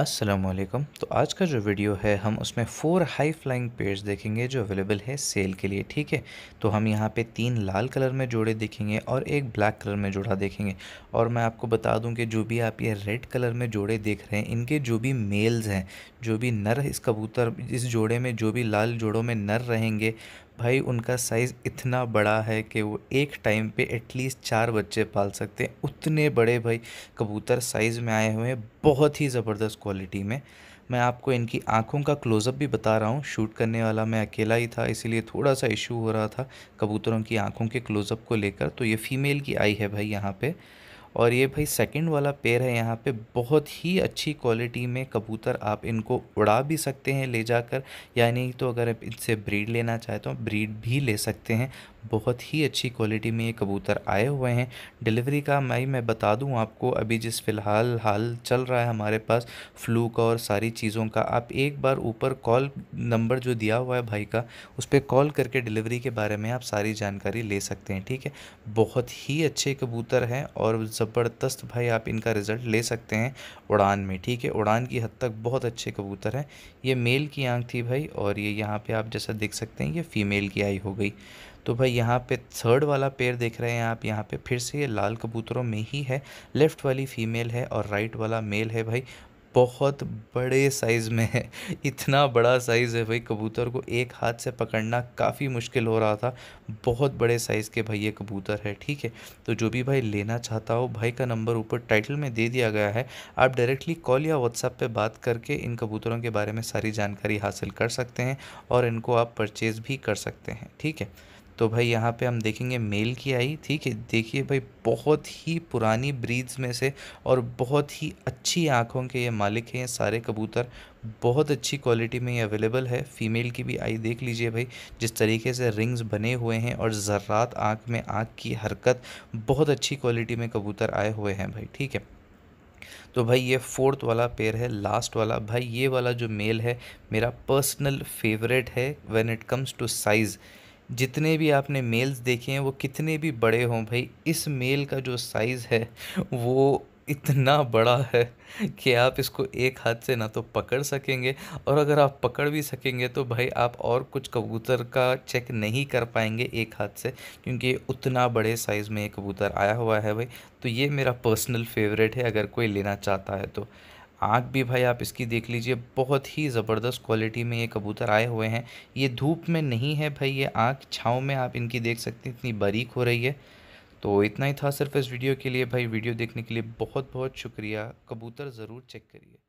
असलकम तो आज का जो वीडियो है हम उसमें फ़ोर हाई फ्लाइंग पेयर्स देखेंगे जो अवेलेबल है सेल के लिए ठीक है तो हम यहाँ पे तीन लाल कलर में जोड़े देखेंगे और एक ब्लैक कलर में जोड़ा देखेंगे और मैं आपको बता दूं कि जो भी आप ये रेड कलर में जोड़े देख रहे हैं इनके जो भी मेल्स हैं जो भी नर इस कबूतर इस जोड़े में जो भी लाल जोड़ों में नर रहेंगे भाई उनका साइज़ इतना बड़ा है कि वो एक टाइम पे एटलीस्ट चार बच्चे पाल सकते हैं उतने बड़े भाई कबूतर साइज़ में आए हुए हैं बहुत ही ज़बरदस्त क्वालिटी में मैं आपको इनकी आँखों का क्लोज़अप भी बता रहा हूँ शूट करने वाला मैं अकेला ही था इसीलिए थोड़ा सा इशू हो रहा था कबूतरों की आँखों के क्लोज़अप को लेकर तो ये फ़ीमेल की आई है भाई यहाँ पर और ये भाई सेकंड वाला पेड़ है यहाँ पे बहुत ही अच्छी क्वालिटी में कबूतर आप इनको उड़ा भी सकते हैं ले जाकर यानी तो अगर इनसे ब्रीड लेना चाहते तो ब्रीड भी ले सकते हैं बहुत ही अच्छी क्वालिटी में ये कबूतर आए हुए हैं डिलीवरी का मैं मैं बता दूं आपको अभी जिस फ़िलहाल हाल चल रहा है हमारे पास फ्लू का और सारी चीज़ों का आप एक बार ऊपर कॉल नंबर जो दिया हुआ है भाई का उस पर कॉल करके डिलीवरी के बारे में आप सारी जानकारी ले सकते हैं ठीक है बहुत ही अच्छे कबूतर हैं और ज़बरदस्त भाई आप इनका रिज़ल्ट ले सकते हैं उड़ान में ठीक है उड़ान की हद तक बहुत अच्छे कबूतर हैं ये मेल की आँख थी भाई और ये यहाँ पर आप जैसा देख सकते हैं ये फ़ीमेल की आई हो गई तो भाई यहाँ पे थर्ड वाला पेयर देख रहे हैं आप यहाँ पे फिर से ये लाल कबूतरों में ही है लेफ़्ट वाली फ़ीमेल है और राइट वाला मेल है भाई बहुत बड़े साइज़ में है इतना बड़ा साइज़ है भाई कबूतर को एक हाथ से पकड़ना काफ़ी मुश्किल हो रहा था बहुत बड़े साइज़ के भाई ये कबूतर है ठीक है तो जो भी भाई लेना चाहता हो भाई का नंबर ऊपर टाइटल में दे दिया गया है आप डायरेक्टली कॉल या व्हाट्सएप पे बात करके इन कबूतरों के बारे में सारी जानकारी हासिल कर सकते हैं और इनको आप परचेज़ भी कर सकते हैं ठीक है तो भाई यहाँ पे हम देखेंगे मेल की आई ठीक है देखिए भाई बहुत ही पुरानी ब्रीड्स में से और बहुत ही अच्छी आँखों के ये मालिक हैं सारे कबूतर बहुत अच्छी क्वालिटी में ये अवेलेबल है फ़ीमेल की भी आई देख लीजिए भाई जिस तरीके से रिंग्स बने हुए हैं और ज़र्रात आँख में आँख की हरकत बहुत अच्छी क्वालिटी में कबूतर आए हुए हैं भाई ठीक है तो भाई ये फोर्थ वाला पेयर है लास्ट वाला भाई ये वाला जो मेल है मेरा पर्सनल फेवरेट है when it comes to size जितने भी आपने मेल्स देखे हैं वो कितने भी बड़े हों भाई इस मेल का जो साइज़ है वो इतना बड़ा है कि आप इसको एक हाथ से ना तो पकड़ सकेंगे और अगर आप पकड़ भी सकेंगे तो भाई आप और कुछ कबूतर का चेक नहीं कर पाएंगे एक हाथ से क्योंकि उतना बड़े साइज़ में ये कबूतर आया हुआ है भाई तो ये मेरा पर्सनल फेवरेट है अगर कोई लेना चाहता है तो आँख भी भाई आप इसकी देख लीजिए बहुत ही ज़बरदस्त क्वालिटी में ये कबूतर आए हुए हैं ये धूप में नहीं है भाई ये आँख छाँव में आप इनकी देख सकते हैं इतनी बारीक हो रही है तो इतना ही था सिर्फ इस वीडियो के लिए भाई वीडियो देखने के लिए बहुत बहुत शुक्रिया कबूतर ज़रूर चेक करिए